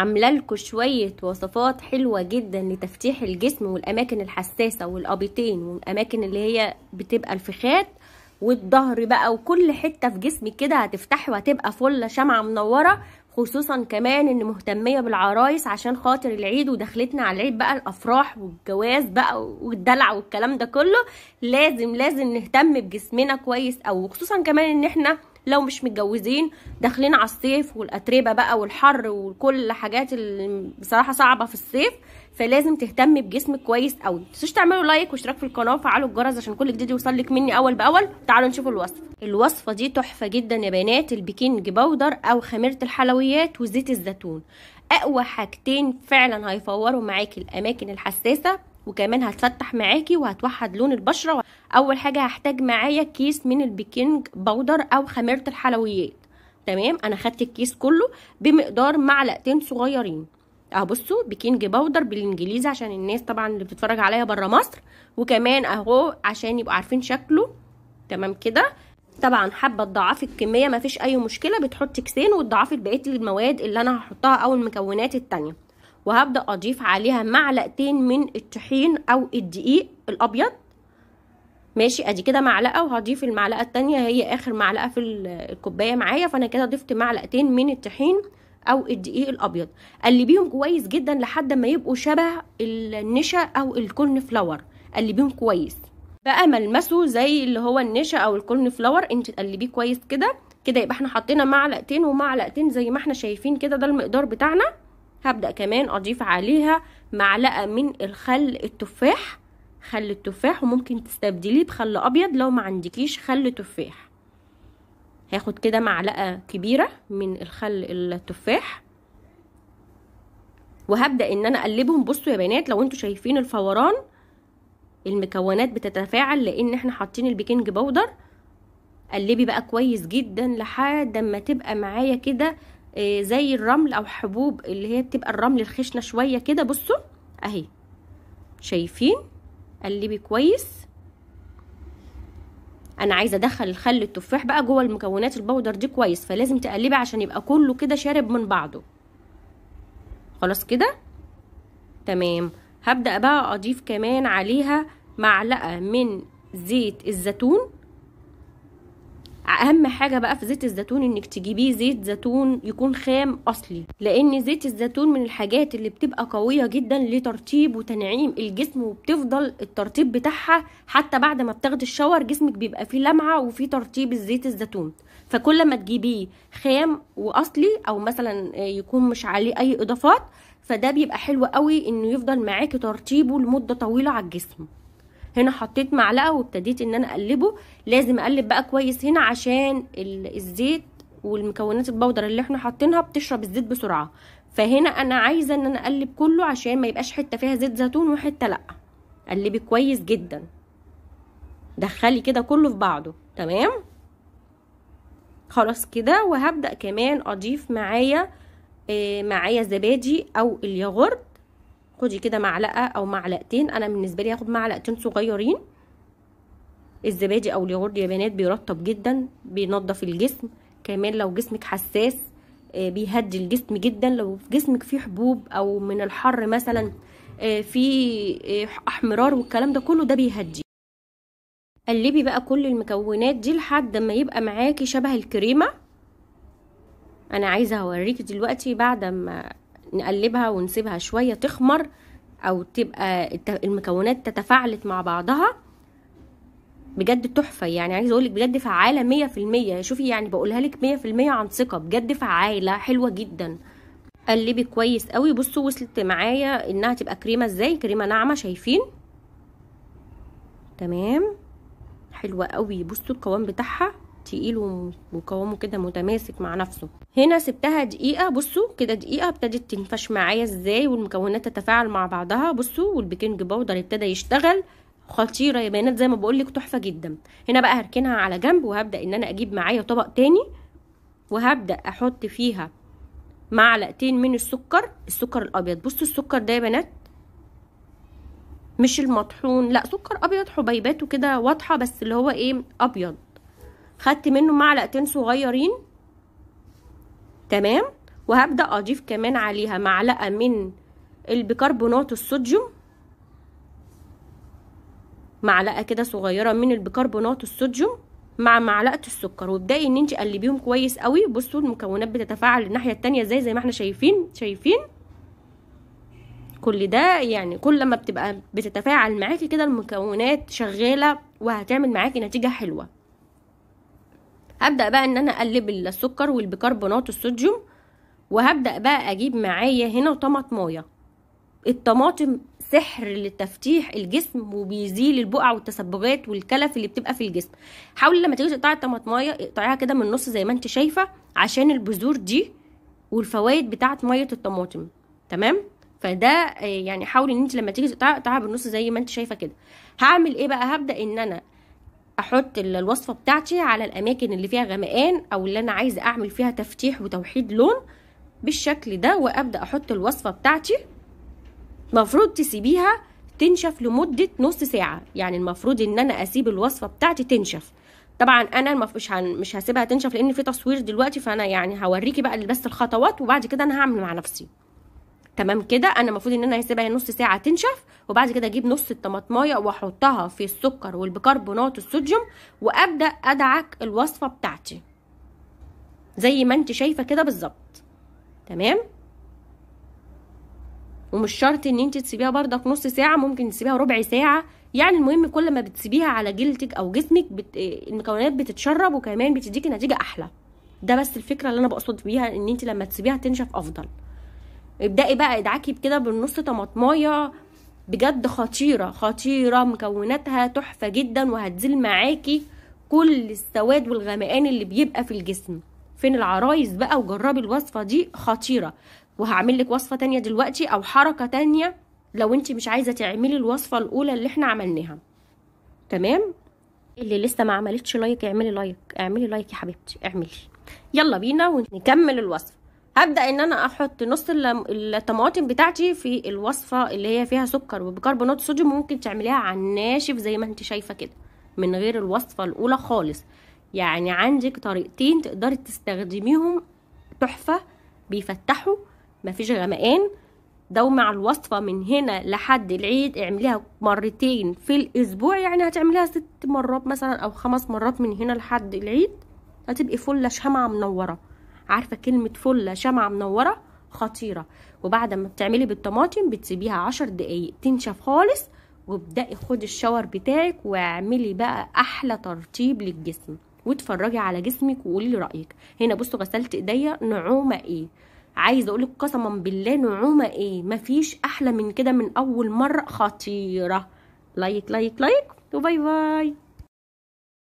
عامله لكم شويه وصفات حلوه جدا لتفتيح الجسم والاماكن الحساسه والابيطين والاماكن اللي هي بتبقى الفخاد والظهر بقى وكل حته في جسمك كده هتفتحي وهتبقى فله شمعه منوره خصوصا كمان ان مهتميه بالعرايس عشان خاطر العيد ودخلتنا على العيد بقى الافراح والجواز بقى والدلع والكلام ده كله لازم لازم نهتم بجسمنا كويس او خصوصا كمان ان احنا لو مش متجوزين داخلين على الصيف والاتربه بقى والحر وكل الحاجات اللي بصراحه صعبه في الصيف فلازم تهتمي بجسمك كويس قوي ما تنسوش تعملوا لايك واشتراك في القناه وفعلوا الجرس عشان كل جديد يوصلك مني اول باول تعالوا نشوف الوصفه الوصفه دي تحفه جدا يا بنات البيكنج باودر او خميره الحلويات وزيت الزيتون اقوى حاجتين فعلا هيفوروا معاكي الاماكن الحساسه وكمان هتفتح معاكي وهتوحد لون البشره اول حاجه هحتاج معايا كيس من البيكنج باودر او خميره الحلويات تمام انا خدت الكيس كله بمقدار معلقتين صغيرين اهو بصوا بيكنج باودر بالانجليزي عشان الناس طبعا اللي بتتفرج عليا بره مصر وكمان اهو عشان يبقوا عارفين شكله تمام كده طبعا حابه تضاعفي الكميه مفيش اي مشكله بتحطي كيسين وتضاعفي بقيه المواد اللي انا هحطها او المكونات التانيه وهبدأ أضيف عليها معلقتين من الطحين أو الدقيق الأبيض ماشي ادي كده معلقه وهضيف المعلقه التانية هي اخر معلقه في الكوبايه معايا فانا كده ضفت معلقتين من الطحين او الدقيق الابيض قلبيهم كويس جدا لحد ما يبقوا شبه النشا او الكورن فلاور قلبيهم كويس بقى ملمسه زي اللي هو النشا او الكورن فلاور انت تقلبيه كويس كده كده يبقى احنا حطينا معلقتين ومعلقتين زي ما احنا شايفين كده ده المقدار بتاعنا هبدأ كمان أضيف عليها معلقة من الخل التفاح خل التفاح وممكن تستبدليه بخل أبيض لو ما عندكيش خل تفاح هاخد كده معلقة كبيرة من الخل التفاح وهبدأ ان انا اقلبهم بصوا يا بنات لو انتوا شايفين الفوران المكونات بتتفاعل لان احنا حاطين البيكنج بودر قلبي بقى كويس جدا لحد ما تبقى معايا كده آه، زي الرمل او حبوب اللي هي بتبقى الرمل الخشنه شويه كده بصوا اهي شايفين قلبي كويس انا عايزه ادخل الخل التفاح بقى جوه المكونات البودر دي كويس فلازم تقلبي عشان يبقى كله كده شارب من بعضه خلاص كده تمام هبدا بقى اضيف كمان عليها معلقه من زيت الزيتون اهم حاجه بقى في زيت الزيتون انك تجيبيه زيت زيتون يكون خام اصلي لان زيت الزيتون من الحاجات اللي بتبقى قويه جدا لترطيب وتنعيم الجسم وبتفضل الترطيب بتاعها حتى بعد ما بتاخدي الشاور جسمك بيبقى فيه لمعه وفيه ترطيب الزيت الزيتون فكل ما تجيبيه خام واصلي او مثلا يكون مش عليه اي اضافات فده بيبقى حلو قوي انه يفضل معاكي ترطيبه لمده طويله على الجسم هنا حطيت معلقه وابتديت ان انا اقلبه لازم اقلب بقى كويس هنا عشان الزيت والمكونات البودر اللي احنا حاطينها بتشرب الزيت بسرعه فهنا انا عايزه ان انا اقلب كله عشان ما يبقاش حته فيها زيت زيتون وحته لا قلبي كويس جدا دخلي كده كله في بعضه تمام خلاص كده وهبدا كمان اضيف معايا آه، معايا زبادي او الياغورت خدي كده معلقه او معلقتين انا بالنسبه لي هاخد معلقتين صغيرين الزبادي او اليوغورت يا بنات بيرطب جدا بينضف الجسم كمان لو جسمك حساس آه، بيهدي الجسم جدا لو في جسمك فيه حبوب او من الحر مثلا آه، في آه، احمرار والكلام ده كله ده بيهدي قلبي بقى كل المكونات دي لحد ما يبقى معاكي شبه الكريمه انا عايزه اوريكي دلوقتي بعد ما نقلبها ونسيبها شوية تخمر أو تبقى المكونات تتفاعلت مع بعضها بجد تحفة يعني عايزة أقولك بجد فعالة مية في المية شوفي يعني بقولها لك مية في المية عن ثقة بجد فعالة حلوة جدا قلبي كويس قوي بصوا وصلت معايا انها تبقى كريمه ازاي كريمه ناعمه شايفين تمام حلوه قوي بصوا القوام بتاعها تقيل ومقاومه كده متماسك مع نفسه هنا سبتها دقيقه بصوا كده دقيقه ابتدت تنفش معايا ازاي والمكونات تتفاعل مع بعضها بصوا والبيكنج باودر ابتدى يشتغل خطيره يا بنات زي ما بقول لك تحفه جدا هنا بقى هركنها على جنب وهبدا ان انا اجيب معايا طبق تاني وهبدا احط فيها معلقتين من السكر السكر الابيض بصوا السكر ده يا بنات مش المطحون لا سكر ابيض حبيباته كده واضحه بس اللي هو ايه ابيض خدت منه معلقتين صغيرين تمام وهبدأ أضيف كمان عليها معلقة من البيكربونات الصوديوم معلقة كده صغيرة من البيكربونات الصوديوم مع معلقة السكر وابدأي ان انت قلبيهم كويس قوي بصوا المكونات بتتفاعل الناحية التانية ازاي زي ما احنا شايفين شايفين كل ده يعني كل ما بتبقى بتتفاعل معاكي كده المكونات شغالة وهتعمل معاكي نتيجة حلوة هبدا بقى ان انا اقلب السكر والبيكربونات الصوديوم وهبدا بقى اجيب معايا هنا طماطمايه الطماطم سحر لتفتيح الجسم وبيزيل البقع والتسببات والكلف اللي بتبقى في الجسم حاولي لما تيجي تقطعي الطماطمايه اقطعيها كده من النص زي ما انت شايفه عشان البذور دي والفوائد بتاعه ميه الطماطم تمام فده آه، يعني حاولي ان انت لما تيجي تقطعيها بالنص زي ما انت شايفه كده هعمل ايه بقى هبدا ان انا احط الوصفه بتاعتي على الاماكن اللي فيها غمقان او اللي انا عايزه اعمل فيها تفتيح وتوحيد لون بالشكل ده وابدا احط الوصفه بتاعتي المفروض تسيبيها تنشف لمده نص ساعه يعني المفروض ان انا اسيب الوصفه بتاعتي تنشف طبعا انا مش مش هسيبها تنشف لان في تصوير دلوقتي فانا يعني هوريكي بقى بس الخطوات وبعد كده انا هعمل مع نفسي تمام كده انا المفروض ان انا هسيبها نص ساعه تنشف وبعد كده اجيب نص الطماطمايه واحطها في السكر والبيكربونات الصوديوم وابدا ادعك الوصفه بتاعتي زي ما انت شايفه كده بالظبط تمام ومش شرط ان انت تسيبيها بردك نص ساعه ممكن تسيبيها ربع ساعه يعني المهم كل ما بتسيبيها على جلدك او جسمك بت... المكونات بتتشرب وكمان بتديكي نتيجه احلى ده بس الفكره اللي انا بقصد بيها ان انت لما تسيبيها تنشف افضل ابدأي بقى ادعكي كده بالنص طماطمايه بجد خطيره خطيره مكوناتها تحفه جدا وهتزيل معاكي كل السواد والغمقان اللي بيبقى في الجسم فين العرايس بقى وجربي الوصفه دي خطيره وهعمل لك وصفه تانية دلوقتي او حركه تانية لو انت مش عايزه تعملي الوصفه الاولى اللي احنا عملناها تمام اللي لسه ما عملتش لايك اعملي لايك اعملي لايك يا حبيبتي اعملي يلا بينا ونكمل الوصفه هبدا ان انا احط نص الطماطم بتاعتي في الوصفه اللي هي فيها سكر وبيكربونات صوديوم ممكن تعمليها على الناشف زي ما انت شايفه كده من غير الوصفه الاولى خالص يعني عندك طريقتين تقدري تستخدميهم تحفه بيفتحوا مفيش غمقان دوم مع الوصفه من هنا لحد العيد اعمليها مرتين في الاسبوع يعني هتعمليها ست مرات مثلا او خمس مرات من هنا لحد العيد هتبقي فله شمعه منوره عارفه كلمه فله شمعه منوره خطيره وبعد ما بتعملي بالطماطم بتسيبيها عشر دقايق تنشف خالص وابدأي خدي الشاور بتاعك واعملي بقى احلى ترطيب للجسم واتفرجي على جسمك وقولي لي رايك هنا بصوا غسلت ايديا نعومه ايه عايزه اقول لك قسما بالله نعومه ايه مفيش احلى من كده من اول مره خطيره لايك لايك لايك وباي باي